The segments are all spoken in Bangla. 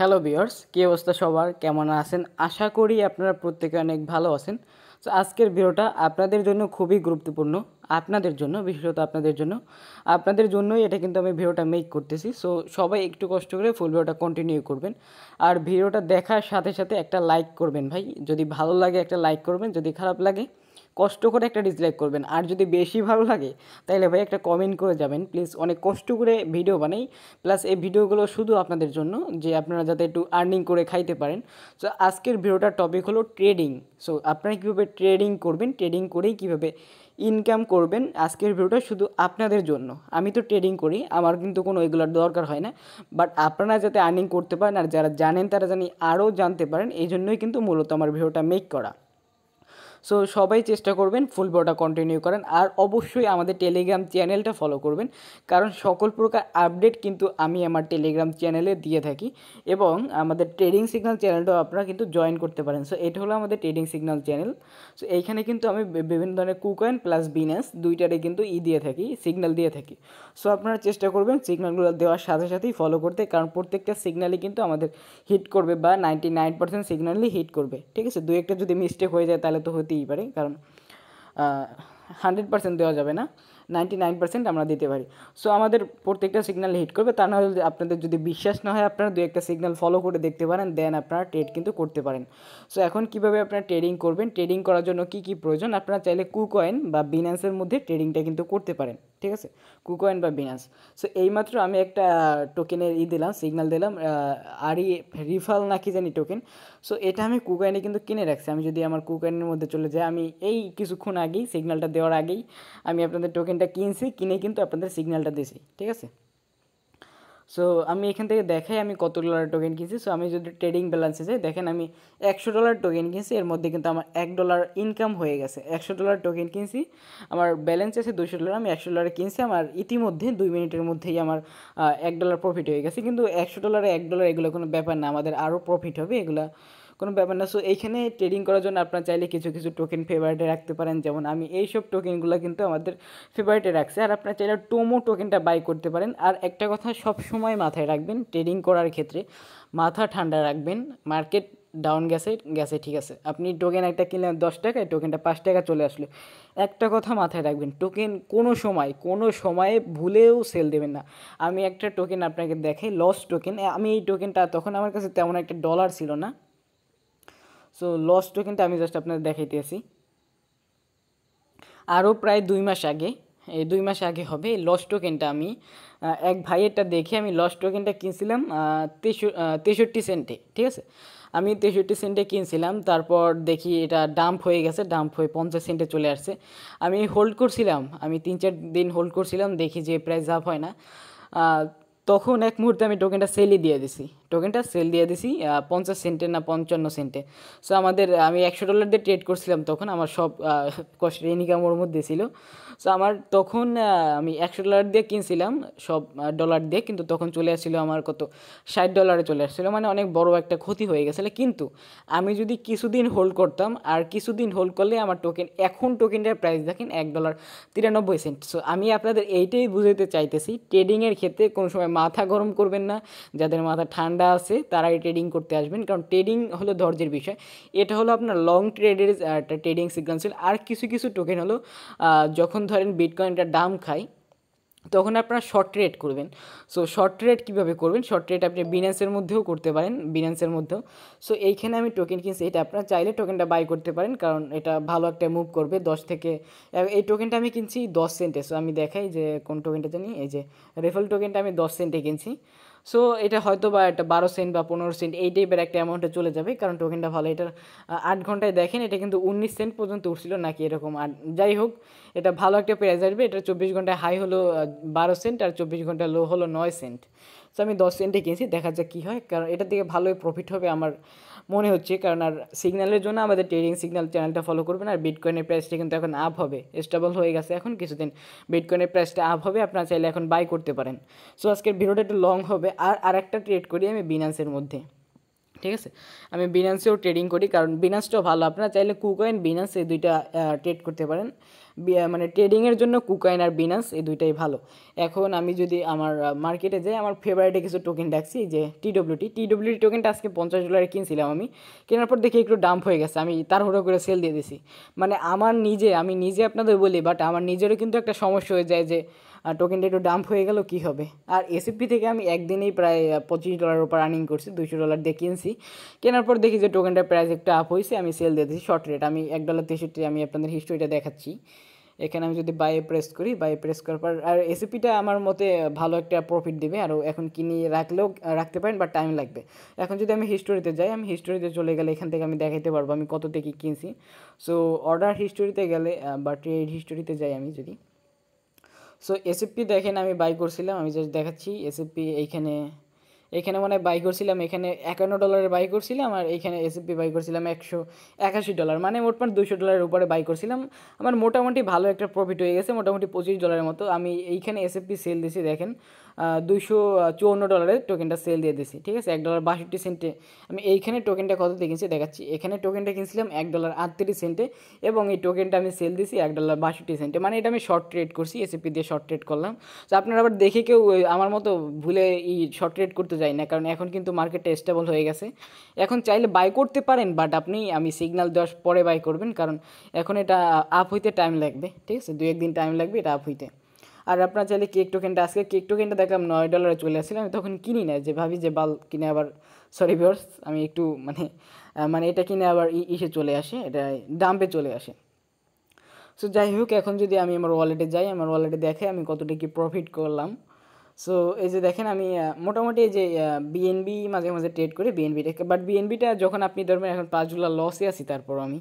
হ্যালো বিয়ার্স কী অবস্থা সবার কেমন আছেন আশা করি আপনারা প্রত্যেকে অনেক ভালো আছেন তো আজকের ভিডিওটা আপনাদের জন্য খুবই গুরুত্বপূর্ণ আপনাদের জন্য বিশেষত আপনাদের জন্য আপনাদের জন্যই এটা কিন্তু আমি ভিডিওটা মেক করতেছি সো সবাই একটু কষ্ট করে ফুল ভিডিওটা কন্টিনিউ করবেন আর ভিডিওটা দেখার সাথে সাথে একটা লাইক করবেন ভাই যদি ভালো লাগে একটা লাইক করবেন যদি খারাপ লাগে কষ্ট করে একটা ডিসলাইক করবেন আর যদি বেশি ভালো লাগে তাহলে ভাই একটা কমেন্ট করে যাবেন প্লিজ অনেক কষ্ট করে ভিডিও বানাই প্লাস এই ভিডিওগুলো শুধু আপনাদের জন্য যে আপনারা যাতে একটু আর্নিং করে খাইতে পারেন সো আজকের ভিডিওটার টপিক হলো ট্রেডিং সো আপনারা কীভাবে ট্রেডিং করবেন ট্রেডিং করেই কীভাবে ইনকাম করবেন আজকের ভিডিওটা শুধু আপনাদের জন্য আমি তো ট্রেডিং করি আমার কিন্তু কোনো এগুলোর দরকার হয় না বাট আপনারা যাতে আর্নিং করতে পারেন আর যারা জানেন তারা জানি আরও জানতে পারেন এই জন্যই কিন্তু মূলত আমার ভিডিওটা মেক করা সো সবাই চেষ্টা করবেন ফুল বডা কন্টিনিউ করেন আর অবশ্যই আমাদের টেলিগ্রাম চ্যানেলটা ফলো করবেন কারণ সকল প্রকার আপডেট কিন্তু আমি আমার টেলিগ্রাম চ্যানেলে দিয়ে থাকি এবং আমাদের ট্রেডিং সিগনাল চ্যানেলটাও আপনারা কিন্তু জয়েন করতে পারেন সো এটা হলো আমাদের ট্রেডিং সিগনাল চ্যানেল সো এইখানে কিন্তু আমি বিভিন্ন ধরনের কুকয়েন প্লাস বিনাস দুইটারে কিন্তু ই দিয়ে থাকি সিগনাল দিয়ে থাকি সো আপনারা চেষ্টা করবেন সিগনালগুলো দেওয়ার সাথে সাথেই ফলো করতে কারণ প্রত্যেকটা সিগনালই কিন্তু আমাদের হিট করবে বা নাইনটি নাইন পার্সেন্ট সিগনালই হিট করবে ঠিক আছে দু একটা যদি মিস্টেক হয়ে যায় তাহলে তো দিতেই পারে কারণ হান্ড্রেড পার্সেন্ট দেওয়া যাবে না নাইনটি নাইন পার্সেন্ট আমরা দিতে পারি সো আমাদের প্রত্যেকটা সিগনাল হিট করবে তা না হলে আপনাদের যদি বিশ্বাস না হয় আপনারা দু একটা সিগনাল ফলো করে দেখতে পারেন দেন আপনারা ট্রেড কিন্তু করতে পারেন সো এখন কিভাবে আপনারা ট্রেডিং করবেন ট্রেডিং করার জন্য কি কি প্রয়োজন আপনারা চাইলে কুকয়েন বা বিনান্সের মধ্যে ট্রেডিংটা কিন্তু করতে পারেন ঠিক আছে কুকয়েন বা বিনাস সো এইমাত্র আমি একটা টোকেনের ই দিলাম সিগনাল দিলাম আরই রিফাল নাকি জানি টোকেন সো এটা আমি কুকয়েনে কিন্তু কিনে রাখছি আমি যদি আমার কুকয়েনের মধ্যে চলে যাই আমি এই কিছুক্ষণ আগেই সিগনালটা দেওয়ার আগেই আমি আপনাদের টোকেনটা কিনছি কিনে কিন্তু আপনাদের সিগনালটা দিছি ঠিক আছে সো আমি এখান থেকে দেখাই আমি কত ডলার টোকেন কিনছি সো আমি যদি ট্রেডিং ব্যালেন্সে যাই দেখেন আমি একশো ডলার টোকেন কিনছি এর মধ্যে কিন্তু আমার এক ডলার ইনকাম হয়ে গেছে একশো ডলার টোকেন কিনছি আমার ব্যালেন্স আছে দুশো ডলার আমি একশো ডলার কিনছি আমার ইতিমধ্যে দুই মিনিটের মধ্যেই আমার এক ডলার প্রফিট হয়ে গেছে কিন্তু একশো ডলারে এক ডলার এগুলো কোনো ব্যাপার না আমাদের আরও প্রফিট হবে এগুলো কোনো ব্যাপার না সো এইখানে ট্রেডিং করার জন্য আপনারা চাইলে কিছু কিছু টোকেন ফেভারিটে রাখতে পারেন যেমন আমি এই সব টোকেনগুলো কিন্তু আমাদের ফেভারিটে রাখছি আর আপনারা চাইলে টোমো টোকেনটা বাই করতে পারেন আর একটা কথা সব সময় মাথায় রাখবেন ট্রেডিং করার ক্ষেত্রে মাথা ঠান্ডা রাখবেন মার্কেট ডাউন গেছে গেছে ঠিক আছে আপনি টোকেন একটা কিনলেন দশ টাকায় টোকেনটা পাঁচ টাকা চলে আসলো একটা কথা মাথায় রাখবেন টোকেন কোনো সময় কোনো সময়ে ভুলেও সেল দেবেন না আমি একটা টোকেন আপনাকে দেখাই লস টোকেন আমি এই টোকেনটা তখন আমার কাছে তেমন একটা ডলার ছিল না সো লস টোকেনটা আমি জাস্ট আপনাদের দেখাইতেছি আরও প্রায় দুই মাস আগে এই দুই মাস আগে হবে লস টোকেনটা আমি এক ভাইয়েরটা দেখে আমি লস টোকেনটা কিনছিলাম তেষট্টি সেন্টে ঠিক আছে আমি তেষট্টি সেন্টে কিনছিলাম তারপর দেখি এটা ডাম্প হয়ে গেছে ডাম্প হয়ে পঞ্চাশ সেন্টে চলে আসছে আমি হোল্ড করছিলাম আমি তিন চার দিন হোল্ড করছিলাম দেখি যে প্রাইস আপ হয় না তখন এক মুহূর্তে আমি টোকেনটা সেলই দিয়ে দিছি টোকেনটা সেল দিয়ে দিছি পঞ্চাশ সেন্টে না পঞ্চান্ন সেন্টে সো আমাদের আমি একশো ডলার দিয়ে ট্রেড করছিলাম তখন আমার সব কষ্ট ইনকাম ওর মধ্যে ছিল সো আমার তখন আমি একশো ডলার দিয়ে কিনছিলাম সব ডলার দিয়ে কিন্তু তখন চলে আসছিলো আমার কত ষাট ডলারে চলে আসছিলো মানে অনেক বড় একটা ক্ষতি হয়ে গেছিলো কিন্তু আমি যদি কিছুদিন হোল্ড করতাম আর কিছুদিন হোল্ড করলে আমার টোকেন এখন টোকেনটার প্রাইস দেখেন এক ডলার তিরানব্বই সেন্ট সো আমি আপনাদের এইটাই বুঝাতে চাইতেছি ট্রেডিংয়ের ক্ষেত্রে কোনো সময় মাথা গরম করবেন না যাদের মাথা ঠান্ডা যারা আছে তারাই ট্রেডিং করতে আসবেন কারণ ট্রেডিং হলো ধৈর্যের বিষয় এটা হলো আপনার লং ট্রেডের একটা ট্রেডিং সিকোয়েন্সিল আর কিছু কিছু টোকেন হলো যখন ধরেন বিটকয়েনটা দাম খায় তখন আপনারা শর্ট ট্রেড করবেন সো শর্ট রেট কীভাবে করবেন শর্ট রেট আপনি বিনান্সের মধ্যেও করতে পারেন বিনান্সের মধ্যেও সো এইখানে আমি টোকেন কিনছি এটা আপনারা চাইলে টোকেনটা বাই করতে পারেন কারণ এটা ভালো একটা মুভ করবে দশ থেকে এই টোকেনটা আমি কিনছি দশ সেন্টে সো আমি দেখাই যে কোন টোকেনটা জানি এই যে রেফাল টোকেনটা আমি দশ সেন্টে কিনছি সো এটা হয়তো বা একটা বারো সেন্ট বা পনেরো সেন্ট এই টাইপের একটা অ্যামাউন্টে চলে যাবে কারণ টোকেনটা ভালো এটার আট ঘন্টায় দেখেন এটা কিন্তু উনিশ সেন্ট পর্যন্ত উঠছিল নাকি এরকম আর যাই হোক এটা ভালো একটা প্রাইস আসবে এটা চব্বিশ ঘন্টায় হাই হলো বারো সেন্ট আর চব্বিশ ঘন্টা লো হলো নয় সেন্ট সো আমি দশ সেন্টে কিনছি দেখা যাক কী হয় কারণ এটা থেকে ভালোই প্রফিট হবে আমার মনে হচ্ছে কারণ আর সিগন্যালের জন্য আমাদের ট্রেডিং সিগন্যাল চ্যানেলটা ফলো করবেন আর বিটকয়েনের প্রাইসটা কিন্তু এখন আপ হবে স্টেবল হয়ে গেছে এখন কিছুদিন বিটকয়েনের প্রাইসটা আপ হবে আপনারা চাইলে এখন বাই করতে পারেন সো আজকের ভিডিওটা একটু লং হবে আর আরেকটা ট্রেড করি আমি বিনান্সের মধ্যে ঠিক আছে আমি বিনান্সেও ট্রেডিং করি কারণ বিনান্সটাও ভালো আপনারা চাইলে কুকয়েন বিনান্স এই দুইটা ট্রেড করতে পারেন মানে ট্রেডিংয়ের জন্য কুকাইন আর বিনান্স এই দুইটাই ভালো এখন আমি যদি আমার মার্কেটে যাই আমার ফেভারিটে কিছু টোকেন ডাকছি যে টিডব্লিউটি টিডব্লিউটি টোকেনটা আজকে পঞ্চাশ ডলারে কিনছিলাম আমি কেনার পর দেখি একটু ডাম্প হয়ে গেছে আমি তার হুড়ো করে সেল দিয়ে দিছি মানে আমার নিজে আমি নিজে আপনাদের বলি বাট আমার নিজেরও কিন্তু একটা সমস্যা হয়ে যায় যে টোকেনটা একটু ডাম্প হয়ে গেল কি হবে আর এসএফপি থেকে আমি একদিনেই প্রায় পঁচিশ ডলার উপর আর্নিং করছি দুশো ডলার দিয়ে কিনছি কেনার পর দেখি যে টোকেনটার প্রাইস একটু আপ হয়েছে আমি সেল দিয়ে দিচ্ছি শর্ট রেট আমি এক ডলার তেষট্টি আমি আপনাদের হিস্ট্রিটা দেখাচ্ছি এখানে আমি যদি বাইয়ে প্রেস করি বাইয়ে প্রেস করার পর আর এসিপিটা আমার মতে ভালো একটা প্রফিট দেবে আর এখন কিনে রাখলেও রাখতে পারেন বা টাইম লাগবে এখন যদি আমি হিস্টোরিতে যাই আমি হিস্টোরিতে চলে গেলে এখান থেকে আমি দেখাতে পারবো আমি কত থেকে কিনছি সো অর্ডার হিস্টোরিতে গেলে বা ট্রেড হিস্টোরিতে যাই আমি যদি সো এসএফপি দেখেন আমি বাই করছিলাম আমি জাস্ট দেখাচ্ছি এসএফপি এইখানে এখানে মানে বাই করছিলাম এখানে একান্ন ডলারে বাই করছিলাম আর এইখানে এসএফপি বাই করছিলাম একশো একাশি ডলার মানে মোট মানে দুশো ডলারের উপরে বাই করছিলাম আমার মোটামুটি ভালো একটা প্রফিট হয়ে গেছে মোটামুটি পঁচিশ ডলারের মতো আমি এইখানে এসএফপি সেল দিছি দেখেন দুশো চুয়ান্ন ডলারের টোকেনটা সেল দিয়ে দিয়েছি ঠিক আছে এক ডলার বাষট্টি সেন্টে আমি এইখানে টোকেনটা কত কিনছি দেখাচ্ছি এখানে টোকেনটা কিনছিলাম এক ডলার আটত্রিশ সেন্টে এবং এই টোকেনটা আমি সেল দিয়েছি এক ডলার বাষট্টি সেন্টে মানে এটা আমি শর্ট ট্রেড করছি এসিপি দিয়ে শর্ট ট্রেড করলাম তো আপনারা আবার দেখে কেউ আমার মতো ভুলে এই শর্ট ট্রেড করতে যাই না কারণ এখন কিন্তু মার্কেটটা স্টেবল হয়ে গেছে এখন চাইলে বাই করতে পারেন বাট আপনি আমি সিগনাল দেওয়ার পরে বাই করবেন কারণ এখন এটা আপ হইতে টাইম লাগবে ঠিক আছে দু একদিন টাইম লাগবে এটা আপ হইতে আর আপনারা চাইলে কেক টোকেনটা আজকে কেক টোকেনটা দেখলাম নয় ডলারে চলে আসছিলাম আমি তখন কিনি না যে ভাবি যে বাল কিনে আবার সরি ভিওর্স আমি একটু মানে মানে এটা কিনে আবার ইসে চলে আসে এটা ডাম্পে চলে আসে সো যাই হোক এখন যদি আমি আমার ওয়ালেটে যাই আমার ওয়ালেটে দেখে আমি কতটা কি প্রফিট করলাম সো এই যে দেখেন আমি মোটামুটি এই যে বিএনবি মাঝে মাঝে ট্রেড করি বিএনবিটাকে বাট বিএনবিটা যখন আপনি ধরবেন এখন পাঁচ ডলার লসে আসি তারপর আমি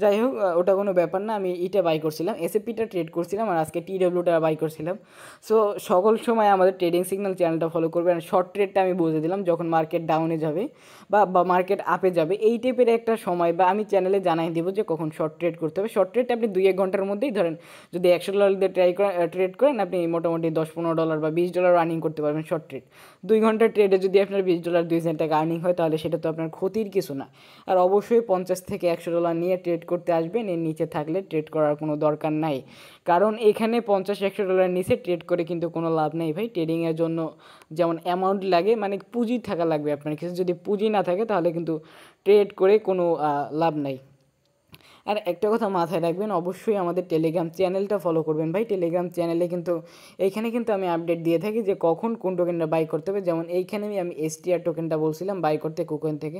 যাই হোক ওটা কোনো ব্যাপার না আমি ইটা বাই করছিলাম এসএপিটা ট্রেড করছিলাম আর আজকে টি ডব্লিউটা বাই করছিলাম সো সকল সময় আমাদের ট্রেডিং সিগনাল চ্যানেলটা ফলো করবে আর শর্ট ট্রেডটা আমি বুঝে দিলাম যখন মার্কেট ডাউনে যাবে বা মার্কেট আপে যাবে এই টাইপের একটা সময় বা আমি চ্যানেলে জানাই দেবো যে কখন শর্ট ট্রেড করতে হবে শর্ট ট্রেডটা আপনি দুই এক ঘন্টার মধ্যেই ধরেন যদি একশো ডলার দিয়ে ট্রাই ট্রেড করেন আপনি মোটামুটি দশ পনেরো ডলার বা বিশ ডলার আর্নিং করতে পারবেন শর্ট ট্রেড দুই ঘন্টার ট্রেডে যদি আপনার বিশ ডলার দুই সেন্ট টাকা আর্নিং হয় তাহলে সেটা তো আপনার ক্ষতির কিছু না আর অবশ্যই পঞ্চাশ থেকে একশো ডলার নিয়ে ট্রেড ট্রেড করতে আসবেন এর নিচে থাকলে ট্রেড করার কোনো দরকার নাই কারণ এখানে পঞ্চাশ একশো ডলার নিচে ট্রেড করে কিন্তু কোনো লাভ নেই ভাই ট্রেডিংয়ের জন্য যেমন অ্যামাউন্ট লাগে মানে পুঁজি থাকা লাগবে আপনার কিছু যদি পুঁজি না থাকে তাহলে কিন্তু ট্রেড করে কোনো লাভ নাই আর একটা কথা মাথায় রাখবেন অবশ্যই আমাদের টেলিগ্রাম চ্যানেলটা ফলো করবেন ভাই টেলিগ্রাম চ্যানেলে কিন্তু এইখানে কিন্তু আমি আপডেট দিয়ে থাকি যে কখন কোন টোকেনটা বাই করতে হবে যেমন এইখানে আমি এসটিআর টোকেনটা বলছিলাম বাই করতে কুকোয়েন থেকে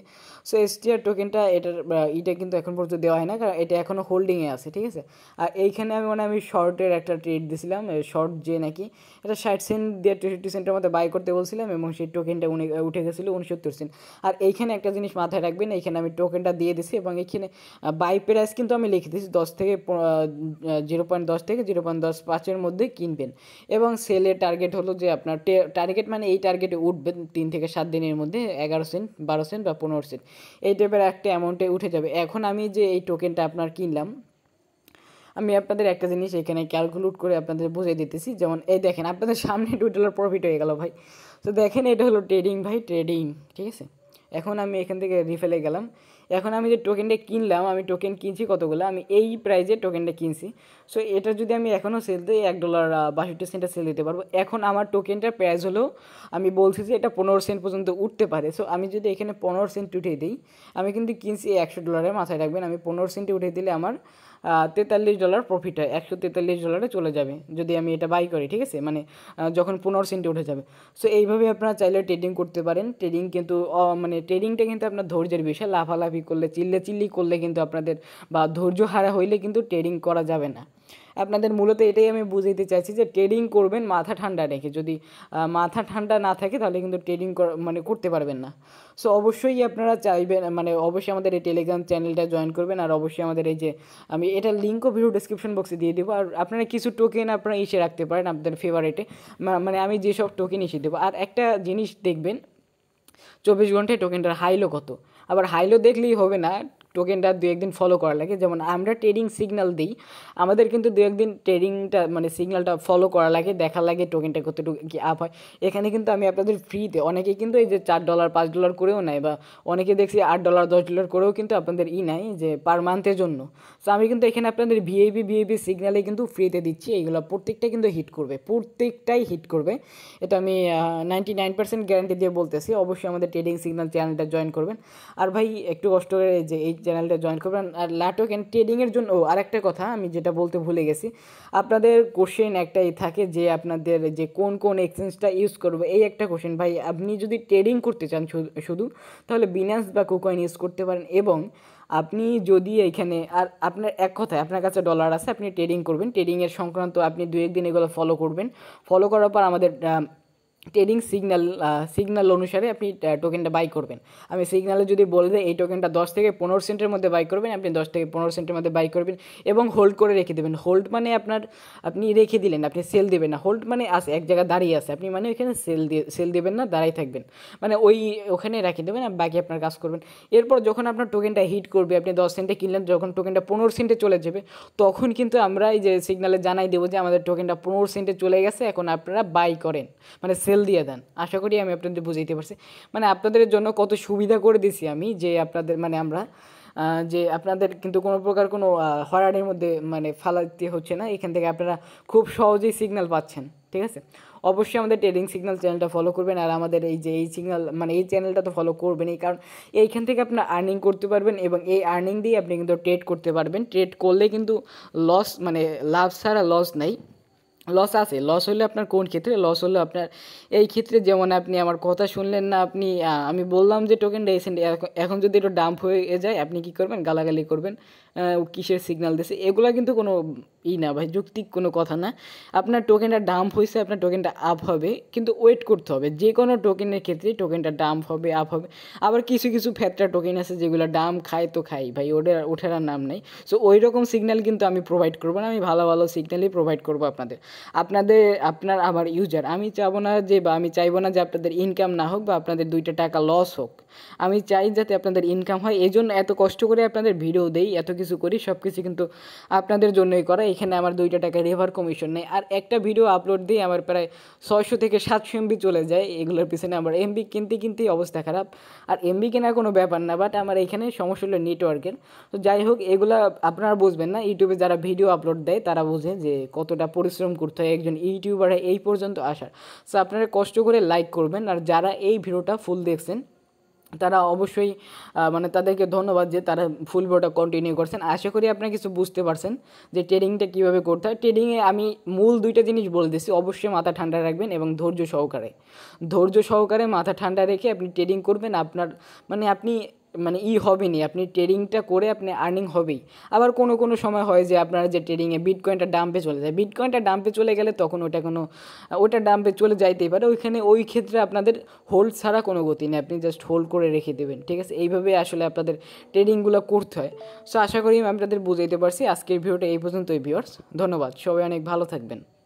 সো এসটিআর টোকেনটা এটার এটা কিন্তু এখন পর্যন্ত দেওয়া হয় না কারণ এটা এখনও হোল্ডিংয়ে আছে ঠিক আছে আর এইখানে আমি মানে আমি শর্টের একটা ট্রেড দিয়েছিলাম শর্ট যে নাকি এটা ষাট সেন্ট দিয়ে তেষট্টি সেন্টের মধ্যে বাই করতে বলছিলাম এবং সেই টোকেনটা উঠে গেছিলো উনসত্তর সেন্ট আর এইখানে একটা জিনিস মাথায় রাখবেন এইখানে আমি টোকেনটা দিয়ে দিছি এবং এখানে বাই প্রাইস কিন্তু আমি লিখে দিচ্ছি দশ থেকে জিরো পয়েন্ট দশ থেকে জিরো পয়েন্ট দশ পাঁচের মধ্যে কিনবেন এবং সেলের টার্গেট হলো যে আপনার টার্গেট মানে এই টার্গেটে উঠবেন তিন থেকে সাত দিনের মধ্যে এগারো সেন্ট বারো সেন্ট বা পনেরো সেন্ট এই টাইপের একটা অ্যামাউন্টে উঠে যাবে এখন আমি যে এই টোকেনটা আপনার কিনলাম আমি আপনাদের একটা জিনিস এখানে ক্যালকুলেট করে আপনাদের বুঝিয়ে দিতেছি যেমন এই দেখেন আপনাদের সামনে টোটালের প্রফিট হয়ে গেল ভাই তো দেখেন এটা হলো ট্রেডিং ভাই ট্রেডিং ঠিক আছে এখন আমি এখান থেকে রিফেলে গেলাম এখন আমি যে টোকেনটা কিনলাম আমি টোকেন কিনছি কতগুলো আমি এই প্রাইজে টোকেনটা কিনছি সো এটা যদি আমি এখনও সেল দিই এক ডলার বাষট্টি সেন্টটা সেল দিতে পারবো এখন আমার টোকেনটার প্রাইস হলো আমি বলছি যে এটা পনেরো সেন্ট পর্যন্ত উঠতে পারে সো আমি যদি এখানে পনেরো সেন্ট উঠিয়ে দিই আমি কিন্তু কিনছি একশো ডলারের মাথায় রাখবেন আমি পনেরো সেন্টে উঠিয়ে দিলে আমার তেতাল্লিশ ডলার প্রফিট হয় একশো তেতাল্লিশ ডলারে চলে যাবে যদি আমি এটা বাই করি ঠিক আছে মানে যখন পনেরো সেন্টে উঠে যাবে সো এইভাবে আপনারা চাইলে ট্রেডিং করতে পারেন ট্রেডিং কিন্তু মানে ট্রেডিংটা কিন্তু আপনার ধৈর্যের বিষয় লাফালাফি করলে চিল্লে চিল্লি করলে কিন্তু আপনাদের বা ধৈর্য হারা হইলে কিন্তু ট্রেডিং করা যাবে না আপনাদের মূলত এটাই আমি বুঝাইতে চাইছি যে ট্রেডিং করবেন মাথা ঠান্ডা রেখে যদি মাথা ঠান্ডা না থাকে তাহলে কিন্তু ট্রেডিং মানে করতে পারবেন না সো অবশ্যই আপনারা চাইবেন মানে অবশ্যই আমাদের এই টেলিগ্রাম চ্যানেলটা জয়েন করবেন আর অবশ্যই আমাদের এই যে আমি এটা লিঙ্কও ভিডিও ডিসক্রিপশন বক্সে দিয়ে দেবো আর আপনারা কিছু টোকেন আপনারা এসে রাখতে পারেন আপনাদের ফেভারিটে মানে আমি যেসব টোকেন এসে দেবো আর একটা জিনিস দেখবেন চব্বিশ ঘন্টায় টোকেনটার হাইলো কত আবার হাইলো দেখলেই হবে না টোকেনটা দু একদিন ফলো করা লাগে যেমন আমরা ট্রেডিং সিগনাল দিই আমাদের কিন্তু দু একদিন ট্রেডিংটা মানে সিগনালটা ফলো করা লাগে দেখা লাগে টোকেনটা কতটুকু কি আপ হয় এখানে কিন্তু আমি আপনাদের ফ্রিতে অনেকেই কিন্তু এই যে চার ডলার পাঁচ ডলার করেও নেয় বা অনেকে দেখছি আট ডলার দশ ডলার করেও কিন্তু আপনাদের ই নাই যে পার মান্থের জন্য তো আমি কিন্তু এখানে আপনাদের ভিআইপি ভিআইপি সিগনালে কিন্তু ফ্রিতে দিচ্ছি এইগুলো প্রত্যেকটাই কিন্তু হিট করবে প্রত্যেকটাই হিট করবে এটা আমি নাইনটি নাইন পার্সেন্ট গ্যারান্টি দিয়ে বলতেছি অবশ্যই আমাদের ট্রেডিং সিগনাল চ্যানেলটা জয়েন করবেন আর ভাই একটু কষ্ট করে যে এই চ্যানেলটা জয়েন করবেন আর ল্যাটক অ্যান্ড ট্রেডিংয়ের জন্য ও আরেকটা কথা আমি যেটা বলতে ভুলে গেছি আপনাদের কোশ্চেন একটাই থাকে যে আপনাদের যে কোন কোন এক্সচেঞ্জটা ইউজ করবো এই একটা কোশ্চেন ভাই আপনি যদি ট্রেডিং করতে চান শুধু তাহলে বিনান্স বা কুকয়েন ইউজ করতে পারেন এবং আপনি যদি এইখানে আর আপনার এক কথায় আপনার কাছে ডলার আছে আপনি ট্রেডিং করবেন ট্রেডিংয়ের সংক্রান্ত আপনি দু একদিন এগুলো ফলো করবেন ফলো করার পর আমাদের ট্রেডিং সিগনাল সিগনাল অনুসারে আপনি টোকেনটা uh, বাই করবেন আমি সিগনালে যদি বলে দেয় এই টোকেনটা দশ থেকে পনেরো সেন্টের মধ্যে বাই করবেন আপনি দশ থেকে পনেরো সেন্টের মধ্যে বাই করবেন এবং হোল্ড করে রেখে দেবেন হোল্ড মানে আপনার আপনি রেখে দিলেন আপনি সেল দেবেন না হোল্ড মানে আস এক জায়গায় দাঁড়িয়ে আছে আপনি মানে ওইখানে সেল দিয়ে সেল দেবেন না দাঁড়াই থাকবেন মানে ওই ওখানে রেখে দেবেন আর বাকি আপনার কাজ করবেন এরপর যখন আপনার টোকেনটা হিট করবে আপনি দশ সেন্টে কিনলেন যখন টোকেনটা পনেরো সেন্টে চলে যাবে তখন কিন্তু আমরা এই যে সিগনালে জানাই দেবো যে আমাদের টোকেনটা পনেরো সেন্টে চলে গেছে এখন আপনারা বাই করেন মানে সেল দিয়ে দেন আশা করি আমি আপনাদের বুঝাইতে পারছি মানে আপনাদের জন্য কত সুবিধা করে দিছি আমি যে আপনাদের মানে আমরা যে আপনাদের কিন্তু কোনো প্রকার কোনো হয়রানির মধ্যে মানে ফালাতে হচ্ছে না এখান থেকে আপনারা খুব সহজেই সিগন্যাল পাচ্ছেন ঠিক আছে অবশ্যই আমাদের ট্রেডিং সিগন্যাল চ্যানেলটা ফলো করবেন আর আমাদের এই যে এই সিগন্যাল মানে এই চ্যানেলটা তো ফলো করবেনই কারণ এইখান থেকে আপনার আর্নিং করতে পারবেন এবং এই আর্নিং দিয়ে আপনি কিন্তু ট্রেড করতে পারবেন ট্রেড করলে কিন্তু লস মানে লাভ ছাড়া লস নাই লস আছে লস হলে আপনার কোন ক্ষেত্রে লস হলে আপনার এই ক্ষেত্রে যেমন আপনি আমার কথা শুনলেন না আপনি আমি বললাম যে টোকেনটা এসেন্ট এখন যদি একটু ডাম্প হয়ে যায় আপনি কি করবেন গালাগালি করবেন কিসের সিগনাল দেশে এগুলো কিন্তু কোনো ই না ভাই যুক্তিক কোনো কথা না আপনার টোকেনটা ডাম্প হয়েছে আপনার টোকেনটা আপ হবে কিন্তু ওয়েট করতে হবে যে কোনো টোকেনের ক্ষেত্রে টোকেনটা ডাম্প হবে আপ হবে আবার কিছু কিছু ফ্যাটটা টোকেন আছে যেগুলো ডাম্প খায় তো খাই ভাই ওটা ওঠার নাম নেই সো ওই রকম সিগন্যাল কিন্তু আমি প্রোভাইড করবো না আমি ভালো ভালো সিগন্যালই প্রোভাইড করবো আপনাদের আপনাদের আপনার আমার ইউজার আমি চাবো না যে বা আমি চাইবো না যে আপনাদের ইনকাম না হোক বা আপনাদের দুইটা টাকা লস হোক আমি চাই যাতে আপনাদের ইনকাম হয় এই জন্য এত কষ্ট করে আপনাদের ভিডিও দেই এত কিছু করি সব কিছু কিন্তু আপনাদের জন্যই করা এখানে আমার দুইটা টাকা রেভার কমিশন নেই আর একটা ভিডিও আপলোড দিয়ে আমার প্রায় ছয়শো থেকে সাতশো এমবি চলে যায় এগুলোর পিছনে আমার এমবি কিনতে কিনতেই অবস্থা খারাপ আর এমবি কেনার কোনো ব্যাপার না বাট আমার এখানে সমস্যা হলো নেটওয়ার্কের তো যাই হোক এগুলো আপনারা বুঝবেন না ইউটিউবে যারা ভিডিও আপলোড দেয় তারা বোঝে যে কতটা পরিশ্রম করতে হয় একজন ইউটিউবার এই পর্যন্ত আসার সো আপনারা কষ্ট করে লাইক করবেন আর যারা এই ভিডিওটা ফুল দেখছেন তারা অবশ্যই মানে তাদেরকে ধন্যবাদ যে তারা ফুল ভিডিওটা কন্টিনিউ করছেন আশা করি আপনারা কিছু বুঝতে পারছেন যে ট্রেডিংটা কীভাবে করতে হয় ট্রেডিংয়ে আমি মূল দুইটা জিনিস বলে দিচ্ছি অবশ্যই মাথা ঠান্ডা রাখবেন এবং ধৈর্য সহকারে ধৈর্য সহকারে মাথা ঠান্ডা রেখে আপনি ট্রেডিং করবেন আপনার মানে আপনি মানে ই হবে নি আপনি ট্রেডিংটা করে আপনি আর্নিং হবেই আবার কোনো কোনো সময় হয় যে আপনার যে ট্রেডিংয়ে বিটকয়েনটা ডাম্পে চলে যায় বিটকয়েনটা ডাম্পে চলে গেলে তখন ওটা কোনো ওটা ডাম্পে চলে যাইতেই পারে ওইখানে ওই ক্ষেত্রে আপনাদের হোল্ড ছাড়া কোনো গতি নেই আপনি জাস্ট হোল্ড করে রেখে দেবেন ঠিক আছে এইভাবে আসলে আপনাদের ট্রেডিংগুলো করতে হয় সো আশা করি আমি আপনাদের বুঝাইতে পারছি আজকের ভিডিওটা এই পর্যন্তই ভিউয়ার্স ধন্যবাদ সবাই অনেক ভালো থাকবেন